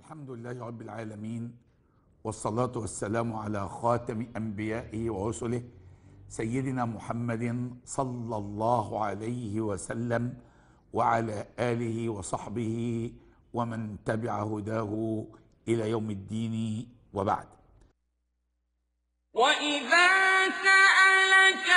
الحمد لله رب العالمين والصلاة والسلام على خاتم أنبيائه ورسله سيدنا محمد صلى الله عليه وسلم وعلى آله وصحبه ومن تبع هداه إلى يوم الدين وبعد وإذا سألك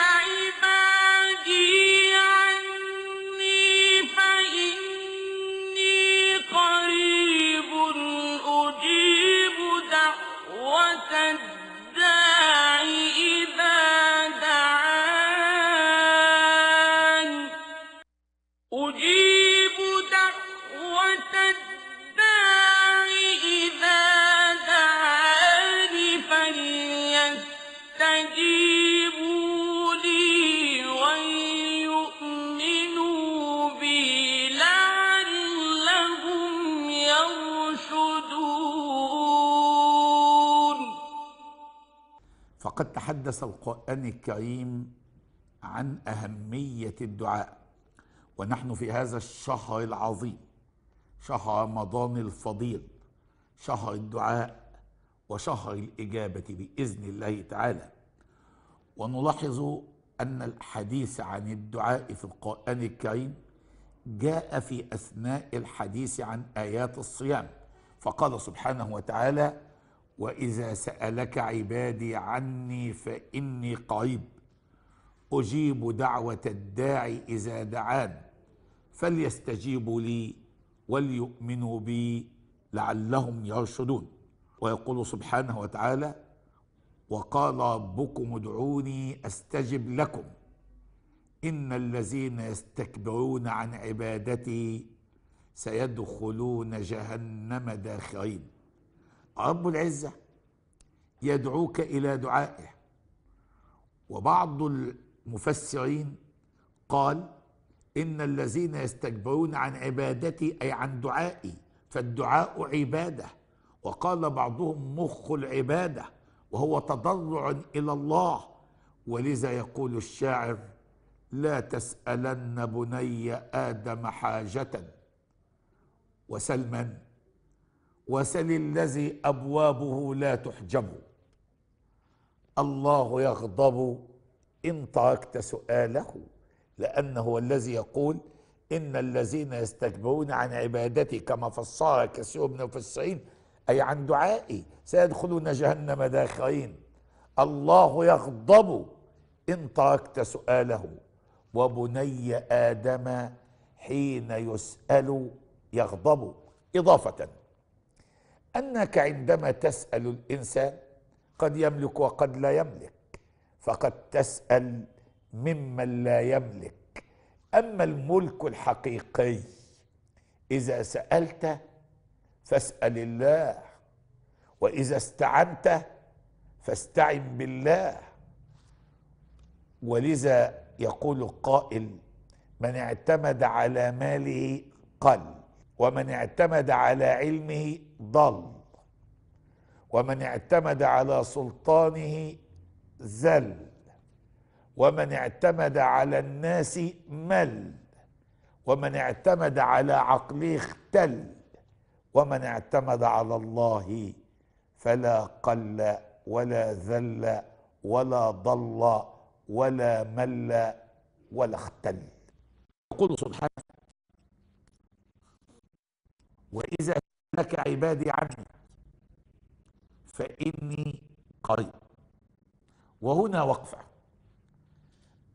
تحدث القرآن الكريم عن أهمية الدعاء ونحن في هذا الشهر العظيم شهر رمضان الفضيل شهر الدعاء وشهر الإجابة بإذن الله تعالى ونلاحظ أن الحديث عن الدعاء في القرآن الكريم جاء في أثناء الحديث عن آيات الصيام فقال سبحانه وتعالى واذا سالك عبادي عني فاني قريب اجيب دعوه الداعي اذا دعان فليستجيبوا لي وليؤمنوا بي لعلهم يرشدون ويقول سبحانه وتعالى وقال ربكم ادعوني استجب لكم ان الذين يستكبرون عن عبادتي سيدخلون جهنم داخرين رب العزة يدعوك إلى دعائه وبعض المفسرين قال إن الذين يستكبرون عن عبادتي أي عن دعائي فالدعاء عبادة وقال بعضهم مخ العبادة وهو تضرع إلى الله ولذا يقول الشاعر لا تسألن بني آدم حاجة وسلما وسل الذي أبوابه لا تحجب الله يغضب إن تركت سؤاله لأنه هو الذي يقول إن الذين يستكبرون عن عبادتي كما فسر كثير من المفسرين أي عن دعائي سيدخلون جهنم داخرين الله يغضب إن تركت سؤاله وبني آدم حين يسأل يغضب إضافة انك عندما تسال الانسان قد يملك وقد لا يملك فقد تسال ممن لا يملك اما الملك الحقيقي اذا سالت فاسال الله واذا استعنت فاستعن بالله ولذا يقول القائل من اعتمد على ماله قل ومن اعتمد على علمه ضل ومن اعتمد على سلطانه زل ومن اعتمد على الناس مل ومن اعتمد على عقله اختل ومن اعتمد على الله فلا قل ولا ذل ولا ضل ولا مل ولا اختل يقول سبحانه وإذا لك عبادي عني فإني قريب وهنا وقفة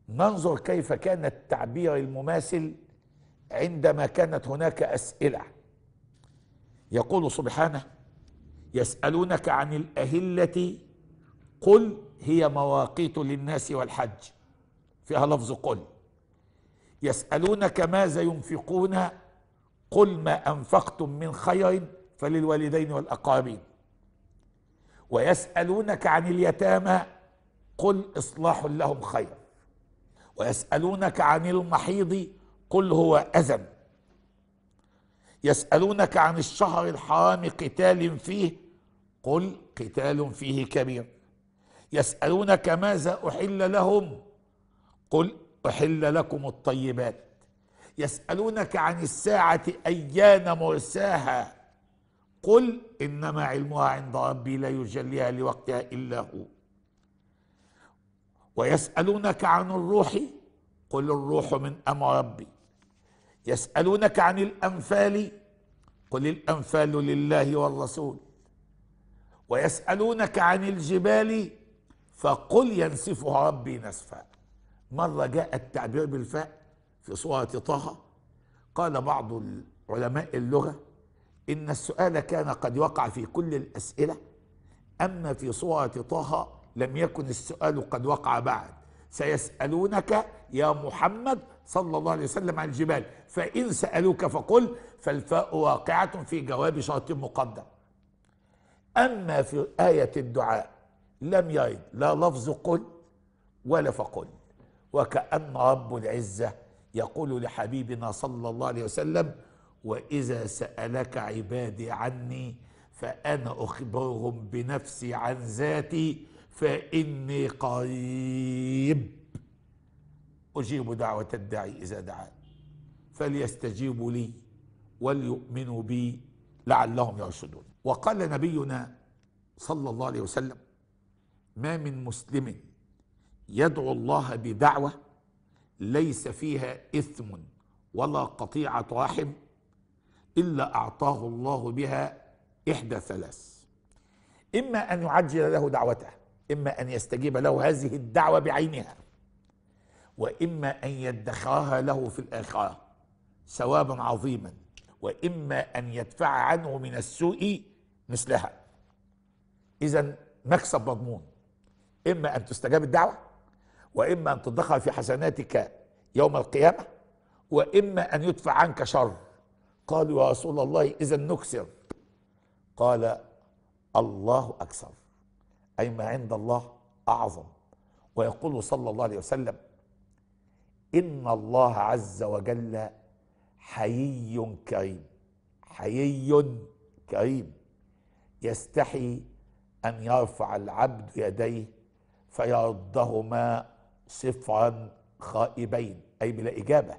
ننظر كيف كان التعبير المماثل عندما كانت هناك أسئلة يقول سبحانه يسألونك عن الأهلة قل هي مواقيت للناس والحج فيها لفظ قل يسألونك ماذا ينفقون قل ما أنفقتم من خير فللوالدين والأقاربين ويسألونك عن اليتامى قل إصلاح لهم خير ويسألونك عن المحيض قل هو أذى يسألونك عن الشهر الحرام قتال فيه قل قتال فيه كبير يسألونك ماذا أحل لهم قل أحل لكم الطيبات يسألونك عن الساعة أيان مرساها قل إنما علمها عند ربي لا يجليها لوقتها إلا هو ويسألونك عن الروح قل الروح من أمر ربي يسألونك عن الأنفال قل الأنفال لله والرسول ويسألونك عن الجبال فقل ينسفها ربي نسفا مرة جاء التعبير بالفاء في سورة طه قال بعض علماء اللغة إن السؤال كان قد وقع في كل الأسئلة أما في سورة طه لم يكن السؤال قد وقع بعد سيسألونك يا محمد صلى الله عليه وسلم عن الجبال فإن سألوك فقل فالفاء واقعة في جواب شرط مقدم أما في آية الدعاء لم يرد لا لفظ قل ولا فقل وكأن رب العزة يقول لحبيبنا صلى الله عليه وسلم واذا سالك عبادي عني فانا اخبرهم بنفسي عن ذاتي فاني قريب اجيب دعوه الداعي اذا دعان فليستجيبوا لي وليؤمنوا بي لعلهم يرشدون وقال نبينا صلى الله عليه وسلم ما من مسلم يدعو الله بدعوه ليس فيها إثم ولا قطيعة رحم إلا أعطاه الله بها إحدى ثلاث إما أن يعجل له دعوته إما أن يستجيب له هذه الدعوة بعينها وإما أن يدخرها له في الآخرة ثوابا عظيما وإما أن يدفع عنه من السوء مثلها إذا مكسب مضمون إما أن تستجاب الدعوة واما ان تدخر في حسناتك يوم القيامه واما ان يدفع عنك شر قالوا يا رسول الله اذا نكسر قال الله اكثر اي ما عند الله اعظم ويقول صلى الله عليه وسلم ان الله عز وجل حيي كريم حيي كريم يستحي ان يرفع العبد يديه فيردهما صفرا خائبين أي بلا إجابة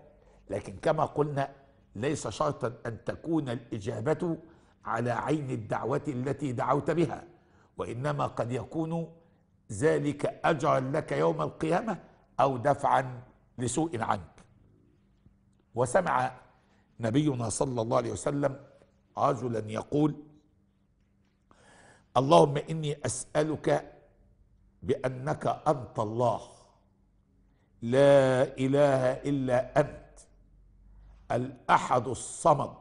لكن كما قلنا ليس شرطا أن تكون الإجابة على عين الدعوة التي دعوت بها وإنما قد يكون ذلك أجرا لك يوم القيامة أو دفعا لسوء عنك وسمع نبينا صلى الله عليه وسلم رجلا يقول اللهم إني أسألك بأنك أنت الله لا اله الا انت الاحد الصمد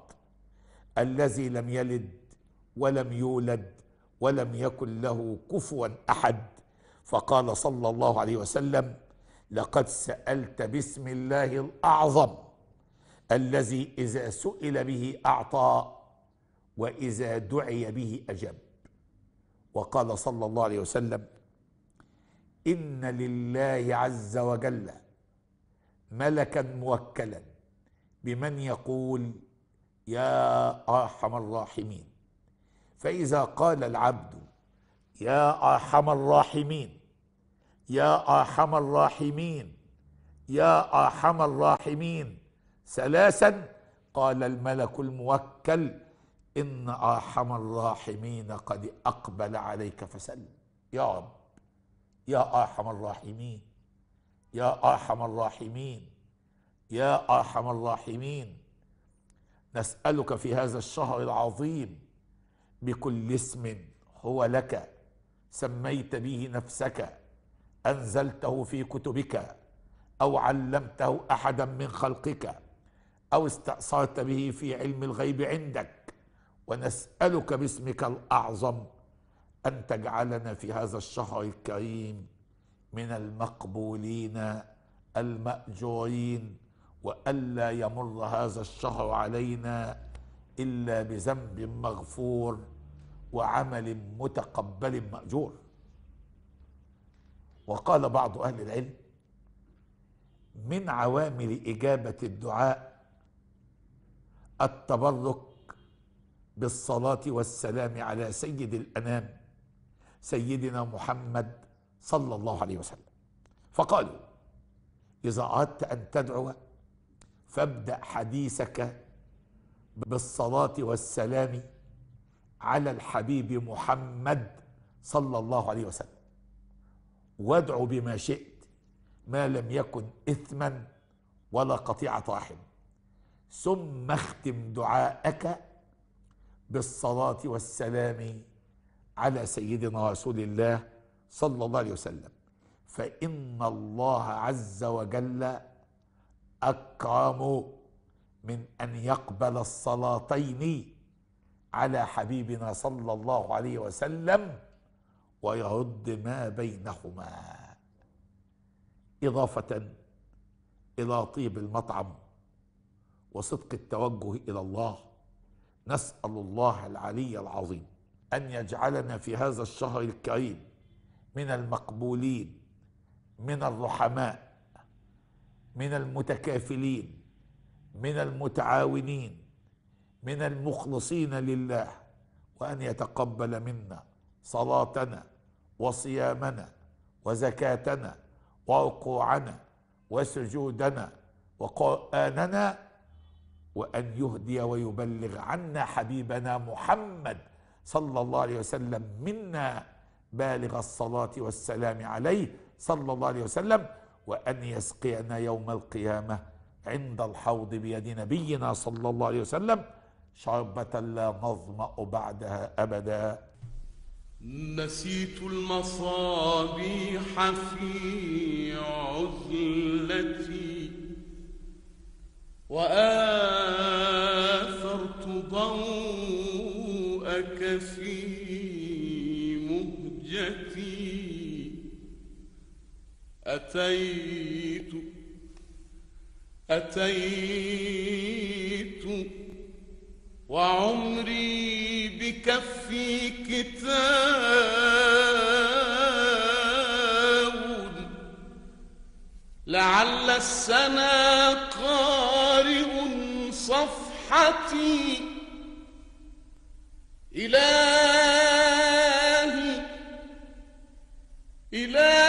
الذي لم يلد ولم يولد ولم يكن له كفوا احد فقال صلى الله عليه وسلم لقد سالت باسم الله الاعظم الذي اذا سئل به اعطى واذا دعي به اجب وقال صلى الله عليه وسلم ان لله عز وجل ملكا موكلا بمن يقول يا ارحم الراحمين فاذا قال العبد يا ارحم الراحمين يا ارحم الراحمين يا ارحم الراحمين ثلاثا قال الملك الموكل ان ارحم الراحمين قد اقبل عليك فسلم يا رب يا ارحم الراحمين يا ارحم الراحمين يا ارحم الراحمين نسالك في هذا الشهر العظيم بكل اسم هو لك سميت به نفسك انزلته في كتبك او علمته احدا من خلقك او استاثرت به في علم الغيب عندك ونسالك باسمك الاعظم أن تجعلنا في هذا الشهر الكريم من المقبولين المأجورين وألا يمر هذا الشهر علينا إلا بذنب مغفور وعمل متقبل مأجور وقال بعض أهل العلم من عوامل إجابة الدعاء التبرك بالصلاة والسلام على سيد الأنام سيدنا محمد صلى الله عليه وسلم فقالوا إذا أردت أن تدعو فابدأ حديثك بالصلاة والسلام على الحبيب محمد صلى الله عليه وسلم وادع بما شئت ما لم يكن إثما ولا قطيعة رحم ثم اختم دعاءك بالصلاة والسلام على سيدنا رسول الله صلى الله عليه وسلم فإن الله عز وجل أكرم من أن يقبل الصلاتين على حبيبنا صلى الله عليه وسلم ويرد ما بينهما إضافة إلى طيب المطعم وصدق التوجه إلى الله نسأل الله العلي العظيم ان يجعلنا في هذا الشهر الكريم من المقبولين من الرحماء من المتكافلين من المتعاونين من المخلصين لله وان يتقبل منا صلاتنا وصيامنا وزكاتنا وركوعنا وسجودنا وقراننا وان يهدي ويبلغ عنا حبيبنا محمد صلى الله عليه وسلم منا بالغ الصلاة والسلام عليه صلى الله عليه وسلم وأن يسقينا يوم القيامة عند الحوض بيد نبينا صلى الله عليه وسلم شربة لا نظمأ بعدها أبدا نسيت المصابيح في عزلتي وآثرت ضوء في مهجتي أتيت أتيت وعمري بكفي كتاب لعل السنا قارئ صفحتي إلهي إلهي